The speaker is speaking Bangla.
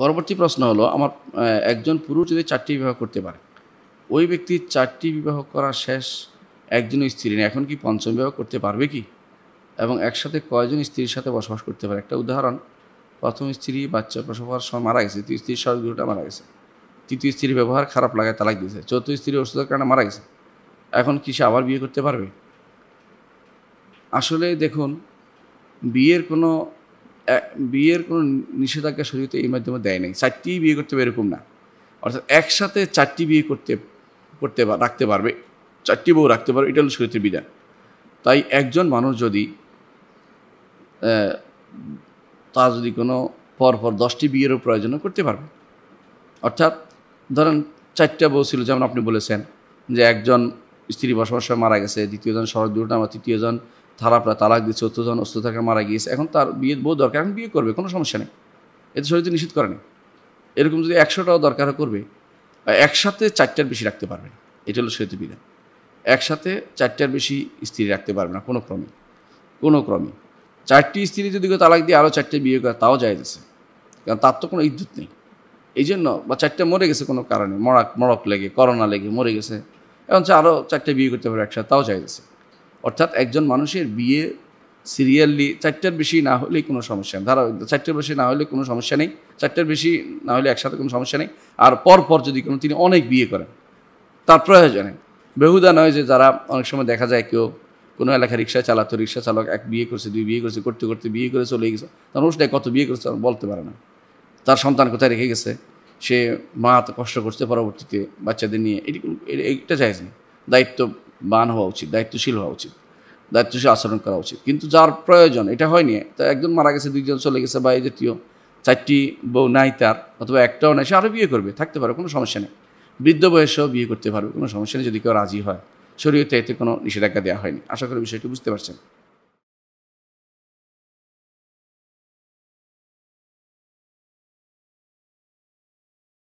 পরবর্তী প্রশ্ন হলো আমার একজন পুরুষ যদি চারটি বিবাহ করতে পারে ওই ব্যক্তি চারটি বিবাহ করা শেষ একজন স্ত্রী নেই এখন কি পঞ্চম বিবাহ করতে পারবে কি এবং একসাথে কয়জন স্ত্রীর সাথে বসবাস করতে পারে একটা উদাহরণ প্রথম স্ত্রী বাচ্চা প্রসব হওয়ার সময় মারা গেছে তৃতীয় স্ত্রীর সহজগুলোটা মারা গেছে তৃতীয় স্ত্রীর ব্যবহার খারাপ লাগায় তালাক দিয়েছে চতুর্থ স্ত্রী ওষুধের কারণে মারা গেছে এখন কি সে আবার বিয়ে করতে পারবে আসলে দেখুন বিয়ের কোনো বিয়ের কোনো নিষেধাজ্ঞা শরীরতে এই মাধ্যমে দেয় নাই চারটি বিয়ে করতে হবে এরকম না অর্থাৎ একসাথে চারটি বিয়ে করতে করতে রাখতে পারবে চারটি বউ রাখতে পারবে এটা হলো শরীয়তের বিধান তাই একজন মানুষ যদি তা যদি কোনো পরপর দশটি বিয়েরও প্রয়োজন করতে পারবে অর্থাৎ ধরেন চারটা বউ ছিল যেমন আপনি বলেছেন যে একজন স্ত্রী বসবাস মারা গেছে দ্বিতীয়জন সড়ক দুর্ঘটনা বা তৃতীয়জন তারা তালাক দিচ্ছে চতুর্থজন অস্ত থাকে মারা গিয়েছে এখন তার বিয়ে বউ দরকার এখন বিয়ে করবে কোনো সমস্যা নেই এতে শরীর নিষেধ করেনি এরকম যদি একশোটাও দরকার করবে একসাথে চারটার বেশি রাখতে পারবে এটা হলো শরীর বিধান একসাথে চারটার বেশি স্ত্রী রাখতে পারবে না কোনো ক্রমে কোনো ক্রমে চারটি স্ত্রী যদি কেউ তালাক দিয়ে আরও চারটে বিয়ে করে তাও যায় গেছে কারণ তার তো কোনো ইদ্যুৎ নেই এই জন্য বা চারটে মরে গেছে কোনো কারণে মরাক মরক লেগে করোনা লেগে মরে গেছে এখন আরও চারটে বিয়ে করতে পারবে একসাথে তাও যায় গেছে অর্থাৎ একজন মানুষের বিয়ে সিরিয়ালি চারটার বেশি না হলে কোনো সমস্যা নেই ধারা চারটার বেশি না হলে কোনো সমস্যা নেই চারটার বেশি না হলে একসাথে কোনো সমস্যা নেই আর পর পর যদি কোনো তিনি অনেক বিয়ে করেন তার প্রয়োজনে বেহুদা নয় যে যারা অনেক সময় দেখা যায় কেউ কোনো এলাকায় রিক্সা চালাতো রিক্সা চালক এক বিয়ে করছে দুই বিয়ে করছে করতে করতে বিয়ে করে চলে গেছে তার অনুষ্ঠানে কত বিয়ে করছে বলতে পারে না তার সন্তান কোথায় রেখে গেছে সে মা কষ্ট করছে পরবর্তীতে বাচ্চাদের নিয়ে এটি এটা চাইছে না দায়িত্ব বান হওয়া উচিত দায়িত্বশীল হওয়া উচিত দায়িত্বশীল আচরণ করা উচিত কিন্তু যার প্রয়োজন এটা হয়নি তা একজন মারা গেছে দুইজন চলে গেছে বা এই জাতীয় চারটি বউ নাই তার অথবা একটাও নাই সে আরও বিয়ে করবে থাকতে পারে কোনো সমস্যা নেই বৃদ্ধ বয়সেও বিয়ে করতে পারবে কোনো সমস্যা নেই যদি কেউ রাজি হয় শরীরতে এতে কোনো নিষেধাজ্ঞা দেওয়া হয়নি আশা করি বিষয়টি বুঝতে পারছেন